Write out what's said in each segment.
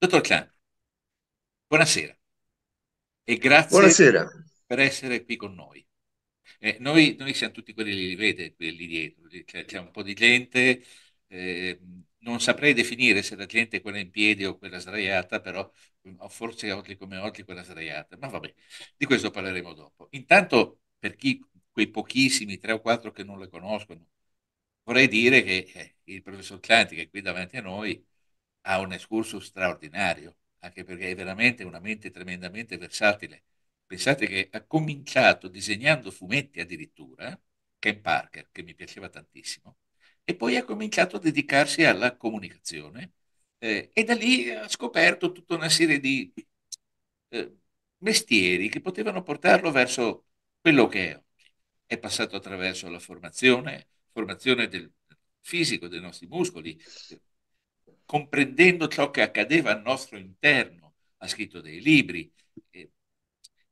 Dottor Clan, buonasera e grazie buonasera. per essere qui con noi. Eh, noi, noi, siamo tutti quelli che li vede lì dietro, c'è, c'è, un po' di gente, eh, non saprei definire se la gente è quella in piedi o quella sdraiata, però mm, forse oggi come oggi quella sdraiata, ma vabbè, di questo parleremo dopo. Intanto per chi, quei pochissimi, tre o quattro che non le conoscono, vorrei dire che eh, il professor Clanti che è qui davanti a noi ha un escurso straordinario, anche perché è veramente una mente tremendamente versatile. Pensate che ha cominciato disegnando fumetti addirittura, Ken Parker, che mi piaceva tantissimo, e poi ha cominciato a dedicarsi alla comunicazione eh, e da lì ha scoperto tutta una serie di eh, mestieri che potevano portarlo verso quello che è oggi. È passato attraverso la formazione, formazione del fisico dei nostri muscoli, comprendendo ciò che accadeva al nostro interno, ha scritto dei libri. E,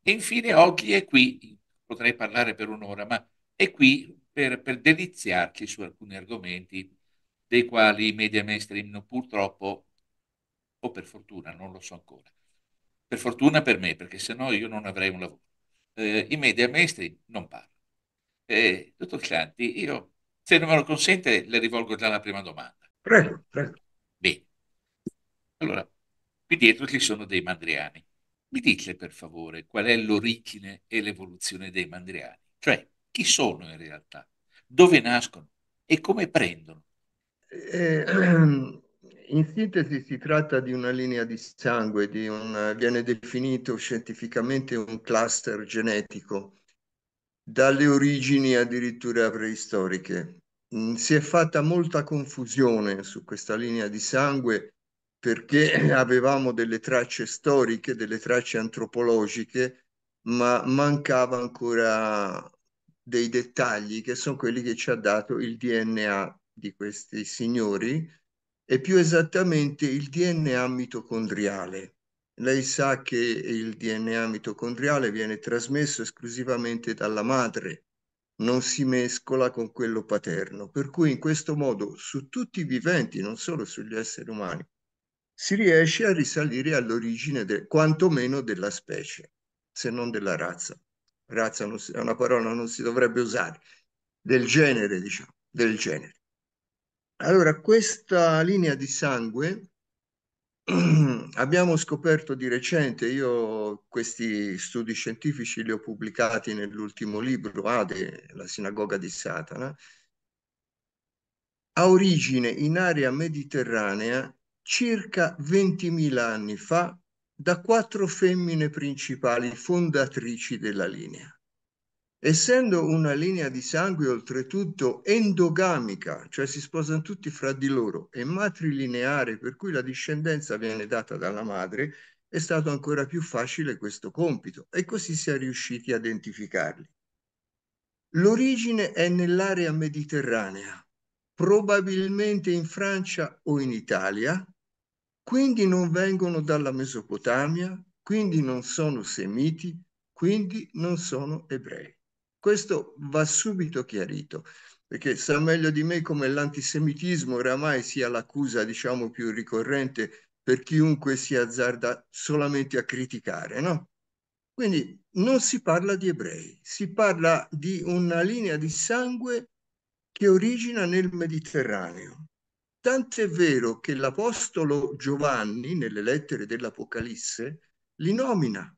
e infine oggi è qui, potrei parlare per un'ora, ma è qui per, per deliziarci su alcuni argomenti dei quali i media mainstream purtroppo, o per fortuna, non lo so ancora. Per fortuna per me, perché sennò io non avrei un lavoro. Eh, I media mainstream non parlano. Eh, dottor Santi, io, se non me lo consente, le rivolgo già la prima domanda. Prego, prego. Allora, qui dietro ci sono dei mandriani. Mi dite per favore qual è l'origine e l'evoluzione dei mandriani? Cioè, chi sono in realtà? Dove nascono? E come prendono? Eh, in sintesi si tratta di una linea di sangue, di un, viene definito scientificamente un cluster genetico, dalle origini addirittura preistoriche. Mm, si è fatta molta confusione su questa linea di sangue perché avevamo delle tracce storiche, delle tracce antropologiche, ma mancava ancora dei dettagli che sono quelli che ci ha dato il DNA di questi signori e più esattamente il DNA mitocondriale. Lei sa che il DNA mitocondriale viene trasmesso esclusivamente dalla madre, non si mescola con quello paterno, per cui in questo modo su tutti i viventi, non solo sugli esseri umani, si riesce a risalire all'origine de, quantomeno della specie, se non della razza. Razza si, è una parola che non si dovrebbe usare, del genere, diciamo, del genere. Allora, questa linea di sangue abbiamo scoperto di recente, io questi studi scientifici li ho pubblicati nell'ultimo libro, Ade, la sinagoga di Satana, ha origine in area mediterranea circa 20.000 anni fa da quattro femmine principali fondatrici della linea. Essendo una linea di sangue oltretutto endogamica, cioè si sposano tutti fra di loro, e matrilineare, per cui la discendenza viene data dalla madre, è stato ancora più facile questo compito e così si è riusciti a identificarli. L'origine è nell'area mediterranea, probabilmente in Francia o in Italia, quindi non vengono dalla Mesopotamia, quindi non sono semiti, quindi non sono ebrei. Questo va subito chiarito, perché sa meglio di me come l'antisemitismo oramai sia l'accusa, diciamo, più ricorrente per chiunque si azzarda solamente a criticare, no? Quindi non si parla di ebrei, si parla di una linea di sangue che origina nel Mediterraneo, Tant'è vero che l'Apostolo Giovanni, nelle lettere dell'Apocalisse, li nomina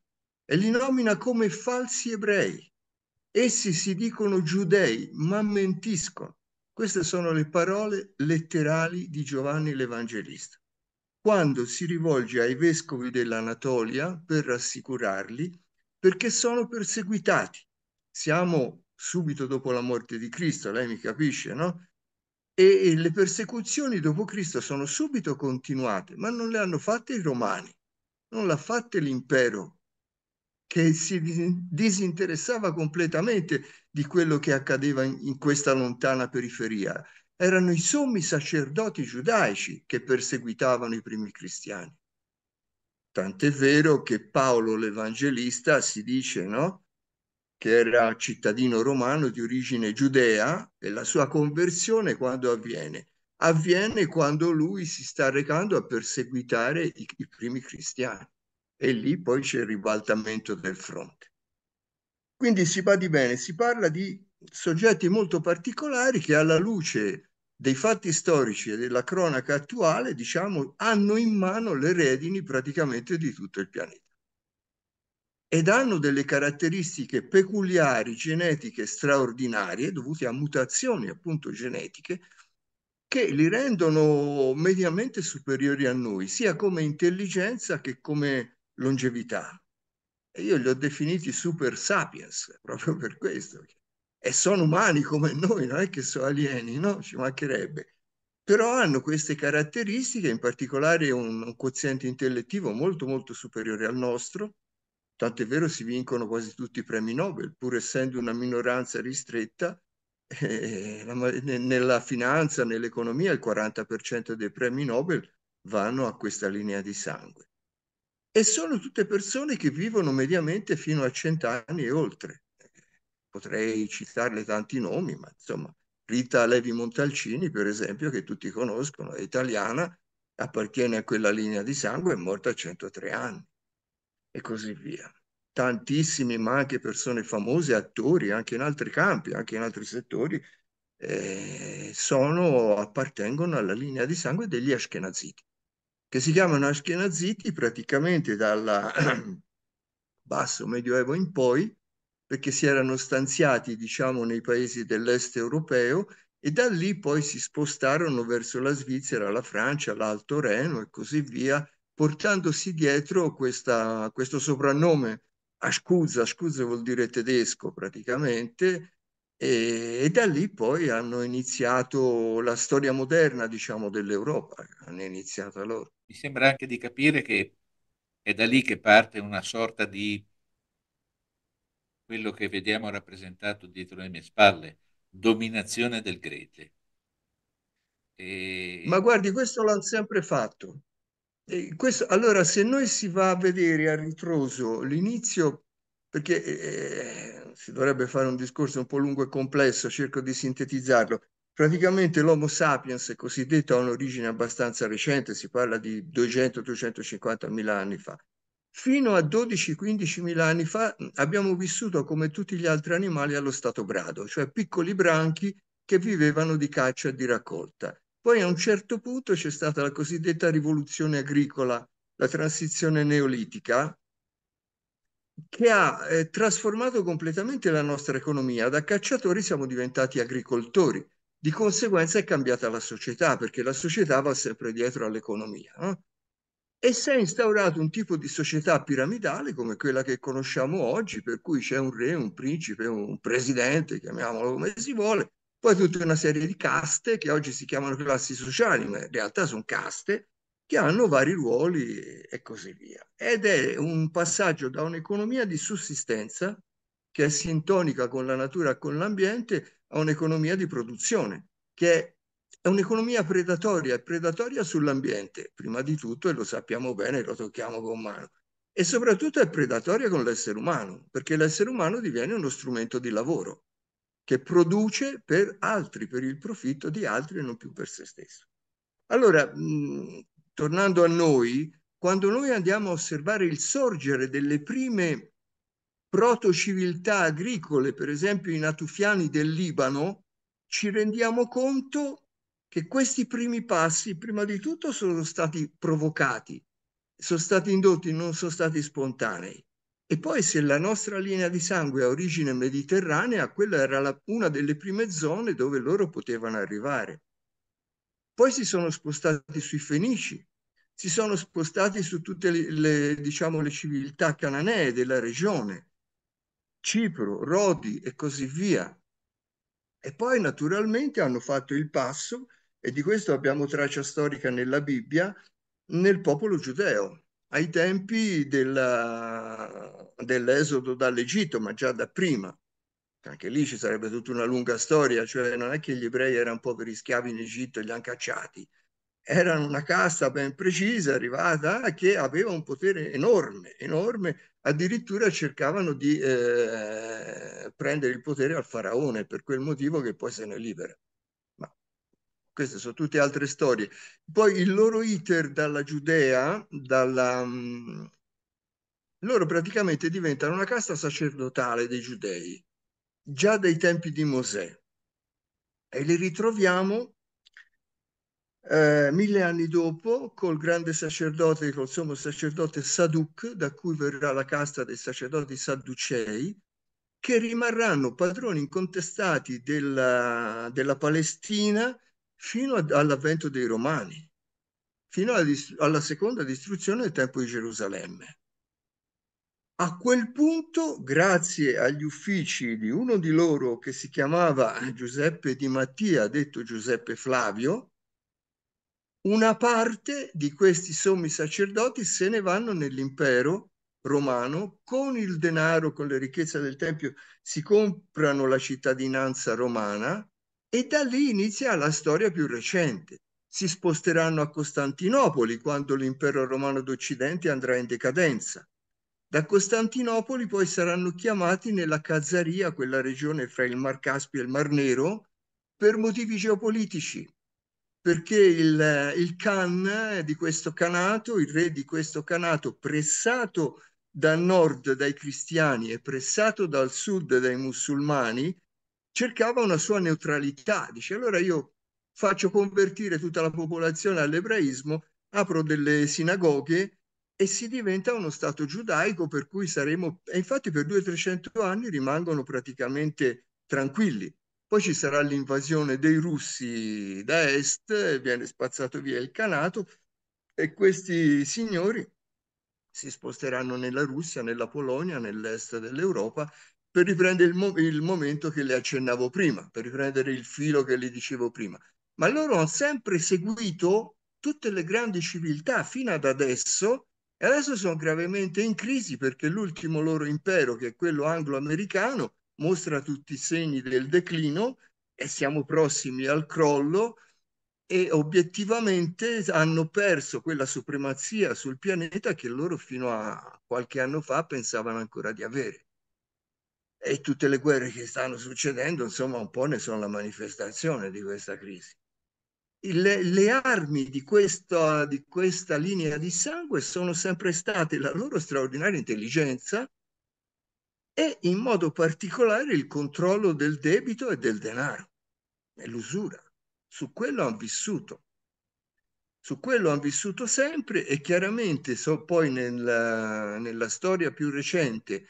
e li nomina come falsi ebrei. Essi si dicono giudei, ma mentiscono. Queste sono le parole letterali di Giovanni l'Evangelista. Quando si rivolge ai vescovi dell'Anatolia per rassicurarli, perché sono perseguitati. Siamo subito dopo la morte di Cristo, lei mi capisce, no? e le persecuzioni dopo Cristo sono subito continuate, ma non le hanno fatte i romani, non l'ha fatta l'impero che si disinteressava completamente di quello che accadeva in, in questa lontana periferia. Erano i sommi sacerdoti giudaici che perseguitavano i primi cristiani. Tant'è vero che Paolo l'Evangelista si dice, no? che era cittadino romano di origine giudea e la sua conversione quando avviene? Avviene quando lui si sta recando a perseguitare i, i primi cristiani e lì poi c'è il ribaltamento del fronte. Quindi si va di bene, si parla di soggetti molto particolari che alla luce dei fatti storici e della cronaca attuale, diciamo, hanno in mano le redini praticamente di tutto il pianeta ed hanno delle caratteristiche peculiari genetiche straordinarie dovute a mutazioni appunto genetiche che li rendono mediamente superiori a noi, sia come intelligenza che come longevità. E io li ho definiti super sapiens proprio per questo. E sono umani come noi, non è che sono alieni, no? Ci mancherebbe. Però hanno queste caratteristiche, in particolare un, un quoziente intellettivo molto molto superiore al nostro, Tant'è vero si vincono quasi tutti i premi Nobel, pur essendo una minoranza ristretta, eh, nella finanza, nell'economia, il 40% dei premi Nobel vanno a questa linea di sangue. E sono tutte persone che vivono mediamente fino a cent'anni e oltre. Potrei citarle tanti nomi, ma insomma, Rita Levi Montalcini, per esempio, che tutti conoscono, è italiana, appartiene a quella linea di sangue, è morta a 103 anni e così via. Tantissimi, ma anche persone famose, attori, anche in altri campi, anche in altri settori, eh, sono, appartengono alla linea di sangue degli Ashkenaziti, che si chiamano Ashkenaziti praticamente dal basso medioevo in poi, perché si erano stanziati, diciamo, nei paesi dell'est europeo e da lì poi si spostarono verso la Svizzera, la Francia, l'Alto Reno e così via, portandosi dietro questa, questo soprannome Ascusa, Ascusa vuol dire tedesco praticamente, e, e, da lì poi hanno iniziato la storia moderna, diciamo, dell'Europa, hanno iniziato loro. Mi sembra anche di capire che è da lì che parte una sorta di quello che vediamo rappresentato dietro le mie spalle, dominazione del Grete. E... Ma guardi, questo l'hanno sempre fatto questo, allora, se noi si va a vedere a ritroso l'inizio, perché eh, eh, si dovrebbe fare un discorso un po' lungo e complesso, cerco di sintetizzarlo. Praticamente l'Homo sapiens è cosiddetto ha un'origine abbastanza recente, si parla di 200-250 mila anni fa. Fino a 12-15 mila anni fa abbiamo vissuto come tutti gli altri animali allo stato brado, cioè piccoli branchi che vivevano di caccia e di raccolta. Poi a un certo punto c'è stata la cosiddetta rivoluzione agricola, la transizione neolitica, che ha eh, trasformato completamente la nostra economia. Da cacciatori siamo diventati agricoltori. Di conseguenza è cambiata la società, perché la società va sempre dietro all'economia. No? E si è instaurato un tipo di società piramidale come quella che conosciamo oggi, per cui c'è un re, un principe, un presidente, chiamiamolo come si vuole, poi tutta una serie di caste che oggi si chiamano classi sociali, ma in realtà sono caste che hanno vari ruoli e così via. Ed è un passaggio da un'economia di sussistenza che è sintonica con la natura, e con l'ambiente, a un'economia di produzione, che è un'economia predatoria, è predatoria sull'ambiente, prima di tutto, e lo sappiamo bene, lo tocchiamo con mano, e soprattutto è predatoria con l'essere umano, perché l'essere umano diviene uno strumento di lavoro che produce per altri, per il profitto di altri e non più per se stesso. Allora, mh, mm, tornando a noi, quando noi andiamo a osservare il sorgere delle prime protociviltà agricole, per esempio i natufiani del Libano, ci rendiamo conto che questi primi passi, prima di tutto, sono stati provocati, sono stati indotti, non sono stati spontanei. E poi se la nostra linea di sangue ha origine mediterranea, quella era la, una delle prime zone dove loro potevano arrivare. Poi si sono spostati sui Fenici, si sono spostati su tutte le, le, diciamo, le civiltà cananee della regione, Cipro, Rodi e così via. E poi naturalmente hanno fatto il passo, e di questo abbiamo traccia storica nella Bibbia, nel popolo giudeo ai tempi della, dell'esodo dall'Egitto, ma già da prima. Anche lì ci sarebbe tutta una lunga storia, cioè non è che gli ebrei erano poveri schiavi in Egitto e li hanno cacciati, erano una casta ben precisa, arrivata, che aveva un potere enorme, enorme, addirittura cercavano di eh, prendere il potere al faraone per quel motivo che poi se ne libera queste sono tutte altre storie. Poi il loro iter dalla Giudea, dalla, mm, loro praticamente diventano una casta sacerdotale dei giudei, già dai tempi di Mosè. E li ritroviamo eh, mille anni dopo col grande sacerdote, col sommo sacerdote Saduc, da cui verrà la casta dei sacerdoti sadducei, che rimarranno padroni incontestati della, della Palestina fino all'avvento dei Romani, fino alla, alla seconda distruzione del Tempio di Gerusalemme. A quel punto, grazie agli uffici di uno di loro che si chiamava Giuseppe di Mattia, detto Giuseppe Flavio, una parte di questi sommi sacerdoti se ne vanno nell'impero romano con il denaro, con le ricchezze del Tempio, si comprano la cittadinanza romana e da lì inizia la storia più recente. Si sposteranno a Costantinopoli quando l'impero romano d'Occidente andrà in decadenza. Da Costantinopoli poi saranno chiamati nella Kazzaria, quella regione fra il Mar Caspio e il Mar Nero, per motivi geopolitici, perché il, il Khan di questo canato, il re di questo canato, pressato dal nord dai cristiani e pressato dal sud dai musulmani, cercava una sua neutralità. Dice allora io faccio convertire tutta la popolazione all'ebraismo, apro delle sinagoghe e si diventa uno stato giudaico per cui saremo e infatti per 200-300 anni rimangono praticamente tranquilli. Poi ci sarà l'invasione dei russi da est, viene spazzato via il canato e questi signori si sposteranno nella Russia, nella Polonia, nell'est dell'Europa per riprendere il, mo- il momento che le accennavo prima, per riprendere il filo che le dicevo prima. Ma loro hanno sempre seguito tutte le grandi civiltà fino ad adesso e adesso sono gravemente in crisi perché l'ultimo loro impero, che è quello anglo-americano, mostra tutti i segni del declino e siamo prossimi al crollo e obiettivamente hanno perso quella supremazia sul pianeta che loro fino a qualche anno fa pensavano ancora di avere e tutte le guerre che stanno succedendo, insomma, un po' ne sono la manifestazione di questa crisi. Le, le armi di questa, di questa linea di sangue sono sempre state la loro straordinaria intelligenza e in modo particolare il controllo del debito e del denaro e l'usura. Su quello hanno vissuto. Su quello hanno vissuto sempre e chiaramente so, poi nella, nella storia più recente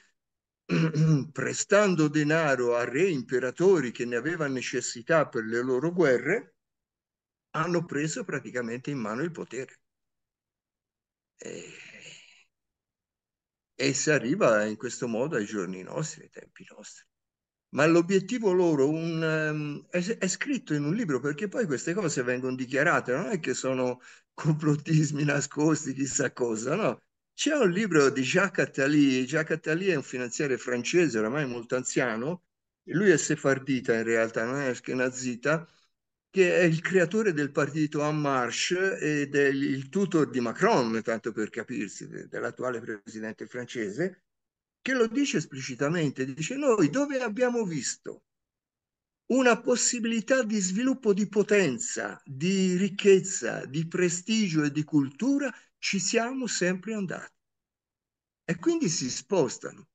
prestando denaro a re imperatori che ne avevano necessità per le loro guerre, hanno preso praticamente in mano il potere. E, e si arriva in questo modo ai giorni nostri, ai tempi nostri. Ma l'obiettivo loro un, ehm, è, è scritto in un libro perché poi queste cose vengono dichiarate, non è che sono complottismi nascosti, chissà cosa, no? C'è un libro di Jacques Attali. Jacques Attali è un finanziere francese, oramai molto anziano. Lui è sefardita in realtà, non è ashkenazita, che è il creatore del partito En Marche ed è il tutor di Macron, tanto per capirsi, dell'attuale presidente francese, che lo dice esplicitamente. Dice noi dove abbiamo visto una possibilità di sviluppo di potenza, di ricchezza, di prestigio e di cultura, ci siamo sempre andati. E quindi si spostano.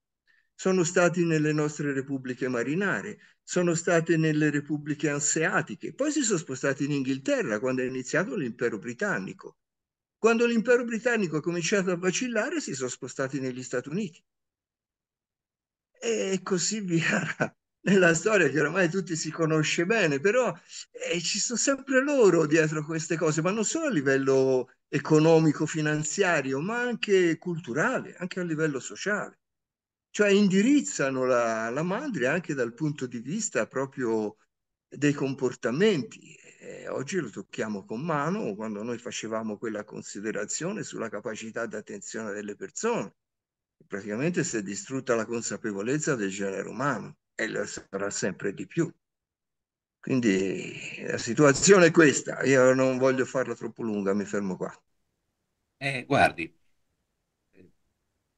Sono stati nelle nostre repubbliche marinare, sono state nelle repubbliche anseatiche, poi si sono spostati in Inghilterra quando è iniziato l'impero britannico. Quando l'impero britannico ha cominciato a vacillare si sono spostati negli Stati Uniti. E così via nella storia che ormai tutti si conosce bene, però eh, ci sono sempre loro dietro queste cose, ma non solo a livello economico-finanziario, ma anche culturale, anche a livello sociale. Cioè indirizzano la, la madre anche dal punto di vista proprio dei comportamenti. E oggi lo tocchiamo con mano quando noi facevamo quella considerazione sulla capacità di attenzione delle persone. Praticamente si è distrutta la consapevolezza del genere umano e lo sarà sempre di più. Quindi la situazione è questa, io non voglio farla troppo lunga, mi fermo qua. Eh, guardi,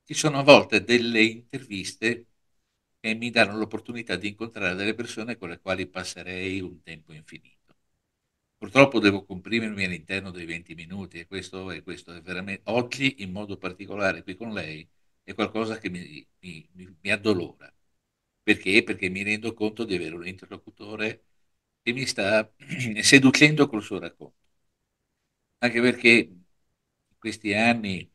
ci sono a volte delle interviste che mi danno l'opportunità di incontrare delle persone con le quali passerei un tempo infinito. Purtroppo devo comprimermi all'interno dei 20 minuti e questo, e questo è veramente, oggi in modo particolare qui con lei, è qualcosa che mi, mi, mi addolora. Perché? Perché mi rendo conto di avere un interlocutore e mi sta seducendo col suo racconto. Anche perché in questi anni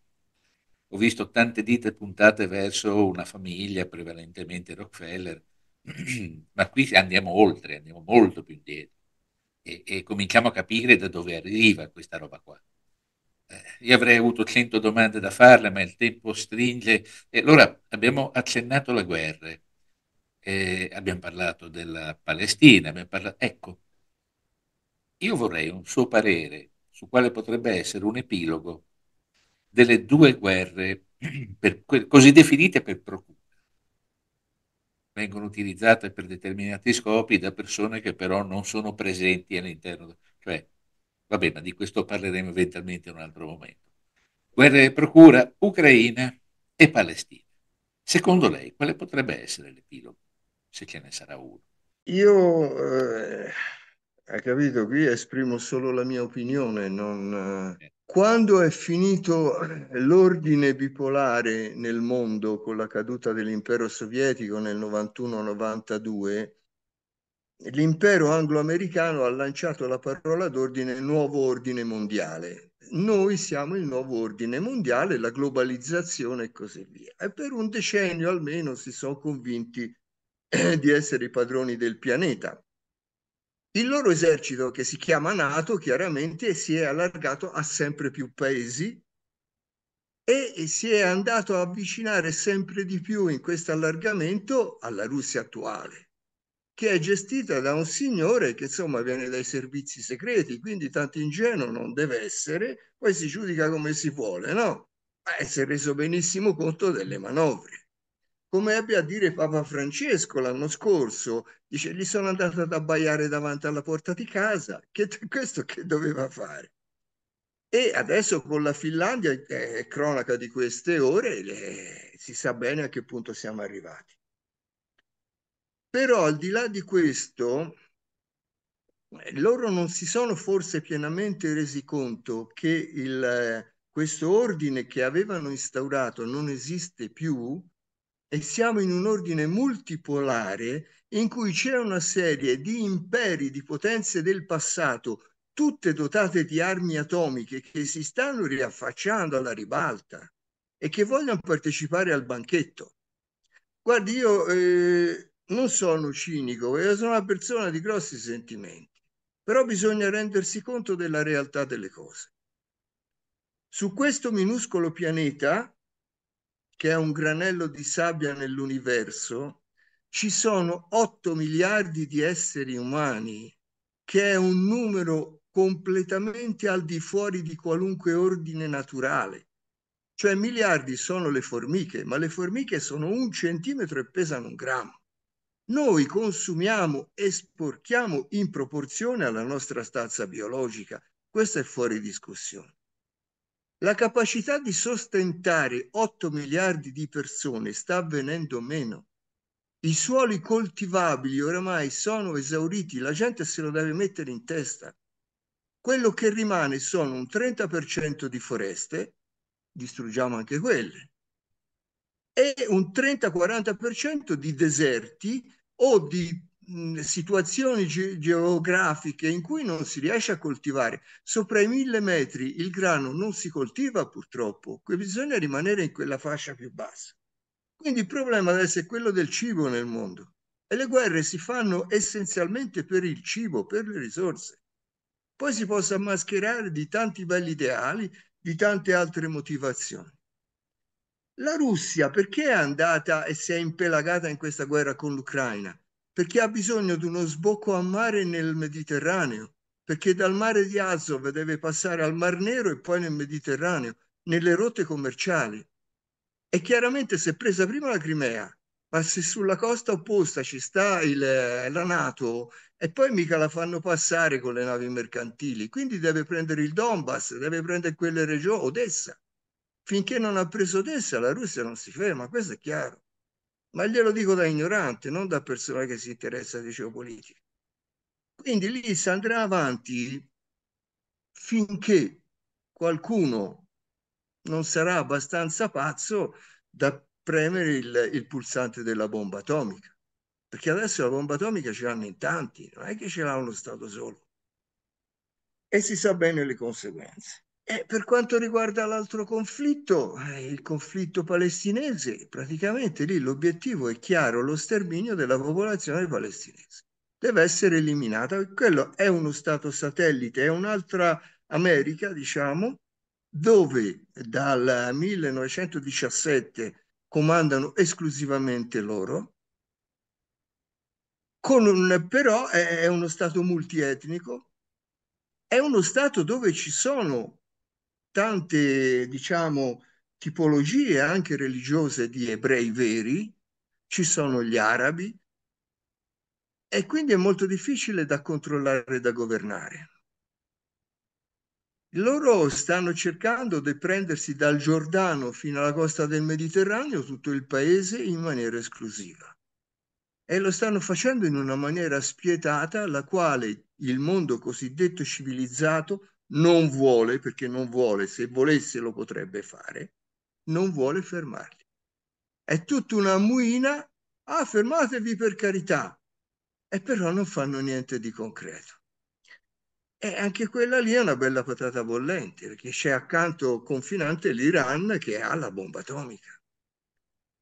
ho visto tante dita puntate verso una famiglia, prevalentemente Rockefeller, ma qui andiamo oltre, andiamo molto più indietro e, e cominciamo a capire da dove arriva questa roba qua. Eh, io avrei avuto cento domande da farle, ma il tempo stringe. E allora abbiamo accennato la guerra eh, abbiamo parlato della Palestina, abbiamo parlato... Ecco, io vorrei un suo parere su quale potrebbe essere un epilogo delle due guerre per, così definite per procura. Vengono utilizzate per determinati scopi da persone che però non sono presenti all'interno. Cioè, vabbè, ma di questo parleremo eventualmente in un altro momento. Guerre e procura, Ucraina e Palestina. Secondo lei, quale potrebbe essere l'epilogo? se ce ne sarà uno. Io, eh, hai capito, qui esprimo solo la mia opinione. Non, eh. Quando è finito l'ordine bipolare nel mondo con la caduta dell'impero sovietico nel 91-92, l'impero anglo-americano ha lanciato la parola d'ordine nuovo ordine mondiale. Noi siamo il nuovo ordine mondiale, la globalizzazione e così via. E per un decennio almeno si sono convinti eh, di essere i padroni del pianeta. Il loro esercito, che si chiama NATO, chiaramente si è allargato a sempre più paesi e si è andato a avvicinare sempre di più in questo allargamento alla Russia attuale, che è gestita da un signore che insomma viene dai servizi segreti, quindi tanto ingenuo non deve essere, poi si giudica come si vuole, no? Ma si è reso benissimo conto delle manovre come ebbe a dire Papa Francesco l'anno scorso, dice gli sono andato ad abbaiare davanti alla porta di casa, che, questo che doveva fare? E adesso con la Finlandia, è eh, cronaca di queste ore, le, si sa bene a che punto siamo arrivati. Però al di là di questo, eh, loro non si sono forse pienamente resi conto che il, questo ordine che avevano instaurato non esiste più e siamo in un ordine multipolare in cui c'è una serie di imperi di potenze del passato, tutte dotate di armi atomiche, che si stanno riaffacciando alla ribalta e che vogliono partecipare al banchetto. Guardi, io eh, non sono cinico, io eh, sono una persona di grossi sentimenti, però bisogna rendersi conto della realtà delle cose. Su questo minuscolo pianeta che è un granello di sabbia nell'universo, ci sono 8 miliardi di esseri umani, che è un numero completamente al di fuori di qualunque ordine naturale. Cioè miliardi sono le formiche, ma le formiche sono un centimetro e pesano un grammo noi consumiamo e sporchiamo in proporzione alla nostra stazza biologica. Questo è fuori discussione la capacità di sostentare 8 miliardi di persone sta venendo meno. I suoli coltivabili oramai sono esauriti, la gente se lo deve mettere in testa. Quello che rimane sono un 30% di foreste, distruggiamo anche quelle, e un 30-40% di deserti o di situazioni ge- geografiche in cui non si riesce a coltivare. Sopra i mille metri il grano non si coltiva purtroppo, bisogna rimanere in quella fascia più bassa. Quindi il problema adesso è quello del cibo nel mondo e le guerre si fanno essenzialmente per il cibo, per le risorse. Poi si possa mascherare di tanti belli ideali, di tante altre motivazioni. La Russia perché è andata e si è impelagata in questa guerra con l'Ucraina? perché ha bisogno di uno sbocco a mare nel Mediterraneo, perché dal mare di Azov deve passare al Mar Nero e poi nel Mediterraneo, nelle rotte commerciali. E chiaramente se è presa prima la Crimea, ma se sulla costa opposta ci sta il, la Nato e poi mica la fanno passare con le navi mercantili, quindi deve prendere il Donbass, deve prendere quelle regioni, Odessa. Finché non ha preso Odessa la Russia non si ferma, questo è chiaro ma glielo dico da ignorante, non da persona che si interessa di geopolitica. Quindi lì si andrà avanti finché qualcuno non sarà abbastanza pazzo da premere il, il pulsante della bomba atomica. Perché adesso la bomba atomica ce l'hanno in tanti, non è che ce l'ha uno Stato solo. E si sa bene le conseguenze. E per quanto riguarda l'altro conflitto, eh, il conflitto palestinese, praticamente lì l'obiettivo è chiaro, lo sterminio della popolazione palestinese. Deve essere eliminata, quello è uno stato satellite, è un'altra America, diciamo, dove dal 1917 comandano esclusivamente loro, un, però è uno stato multietnico, è uno stato dove ci sono tante, diciamo, tipologie anche religiose di ebrei veri, ci sono gli arabi, e quindi è molto difficile da controllare e da governare. Loro stanno cercando di prendersi dal Giordano fino alla costa del Mediterraneo tutto il paese in maniera esclusiva e lo stanno facendo in una maniera spietata, la quale il mondo cosiddetto civilizzato non vuole, perché non vuole, se volesse lo potrebbe fare, non vuole fermarli. È tutta una muina, ah fermatevi per carità, e però non fanno niente di concreto. E anche quella lì è una bella patata bollente, perché c'è accanto confinante l'Iran che ha la bomba atomica.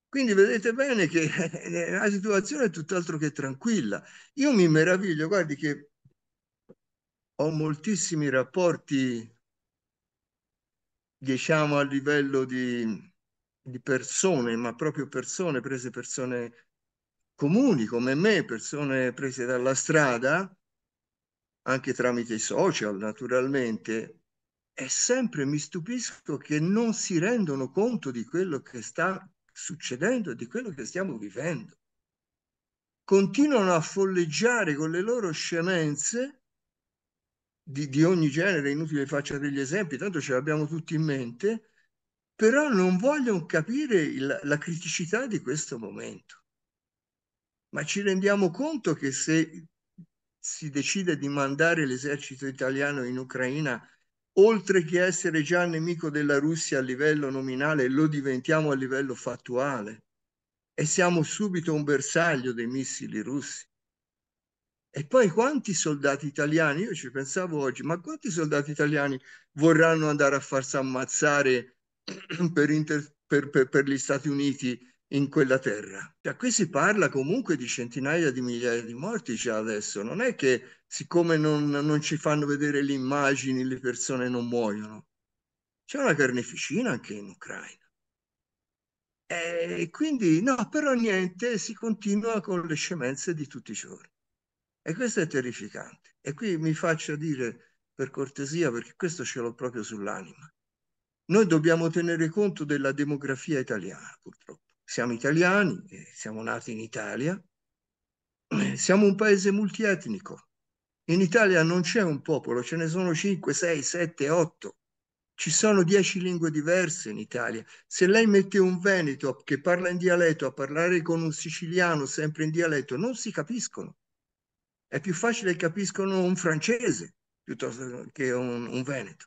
Quindi vedete bene che la situazione è tutt'altro che tranquilla. Io mi meraviglio, guardi che ho moltissimi rapporti, diciamo a livello di, di persone, ma proprio persone prese persone comuni come me, persone prese dalla strada, anche tramite i social naturalmente, e sempre mi stupisco che non si rendono conto di quello che sta succedendo di quello che stiamo vivendo. Continuano a folleggiare con le loro scemenze di, di ogni genere, inutile faccia degli esempi, tanto ce l'abbiamo tutti in mente, però non vogliono capire il, la criticità di questo momento. Ma ci rendiamo conto che se si decide di mandare l'esercito italiano in Ucraina, oltre che essere già nemico della Russia a livello nominale, lo diventiamo a livello fattuale e siamo subito un bersaglio dei missili russi. E poi quanti soldati italiani, io ci pensavo oggi, ma quanti soldati italiani vorranno andare a farsi ammazzare per, inter, per, per, per gli Stati Uniti in quella terra. Cioè, qui si parla comunque di centinaia di migliaia di morti già adesso, non è che siccome non, non ci fanno vedere le immagini le persone non muoiono. C'è una carneficina anche in Ucraina. E quindi no, però niente, si continua con le scemenze di tutti i giorni. E questo è terrificante. E qui mi faccio dire per cortesia, perché questo ce l'ho proprio sull'anima. Noi dobbiamo tenere conto della demografia italiana, purtroppo. Siamo italiani, eh, siamo nati in Italia, eh, siamo un paese multietnico. In Italia non c'è un popolo, ce ne sono 5, 6, 7, 8. Ci sono 10 lingue diverse in Italia. Se lei mette un veneto che parla in dialetto a parlare con un siciliano sempre in dialetto, non si capiscono è più facile che capiscono un francese piuttosto che un, un veneto.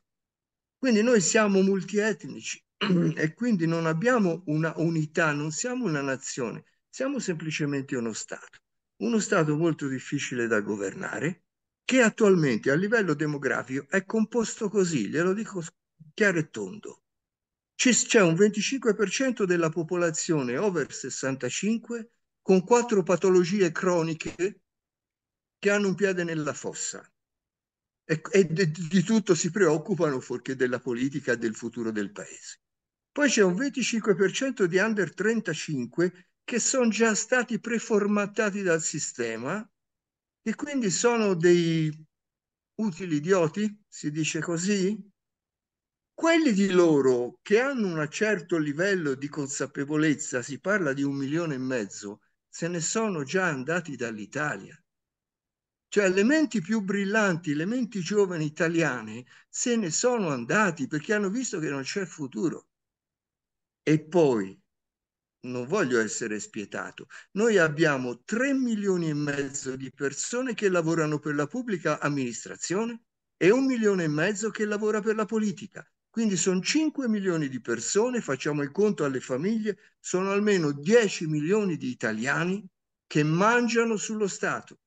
Quindi noi siamo multietnici e quindi non abbiamo una unità, non siamo una nazione, siamo semplicemente uno Stato. Uno Stato molto difficile da governare, che attualmente a livello demografico è composto così, glielo dico chiaro e tondo. C'è un 25% della popolazione over 65 con quattro patologie croniche che hanno un piede nella fossa e, e di tutto si preoccupano fuorché della politica e del futuro del paese. Poi c'è un 25% di under 35 che sono già stati preformattati dal sistema e quindi sono dei utili idioti, si dice così? Quelli di loro che hanno un certo livello di consapevolezza, si parla di un milione e mezzo, se ne sono già andati dall'Italia. Cioè le menti più brillanti, le menti giovani italiane se ne sono andati perché hanno visto che non c'è futuro. E poi, non voglio essere spietato, noi abbiamo 3 milioni e mezzo di persone che lavorano per la pubblica amministrazione e un milione e mezzo che lavora per la politica. Quindi sono 5 milioni di persone, facciamo il conto alle famiglie, sono almeno 10 milioni di italiani che mangiano sullo Stato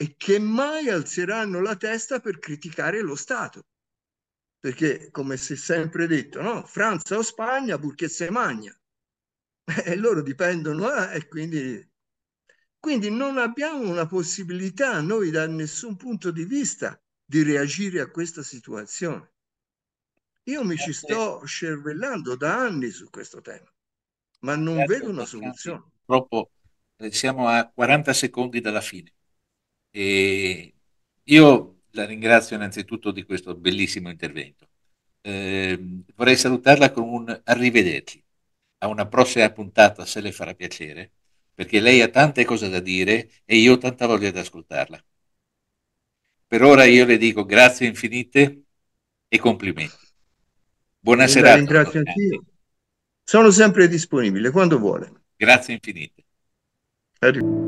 e che mai alzeranno la testa per criticare lo Stato. Perché, come si è sempre detto, no? Francia o Spagna, purché se magna. E loro dipendono, eh, e quindi... quindi non abbiamo una possibilità noi da nessun punto di vista di reagire a questa situazione. Io mi ci sto cervellando da anni su questo tema, ma non certo, vedo una soluzione. Purtroppo eh, siamo a 40 secondi dalla fine. E io la ringrazio innanzitutto di questo bellissimo intervento. Eh, vorrei salutarla con un arrivederci a una prossima puntata, se le farà piacere, perché lei ha tante cose da dire e io ho tanta voglia di ascoltarla. Per ora io le dico grazie infinite e complimenti. Buonasera. Ringrazio anch'io. Sono sempre disponibile quando vuole. Grazie infinite. Arrivederci.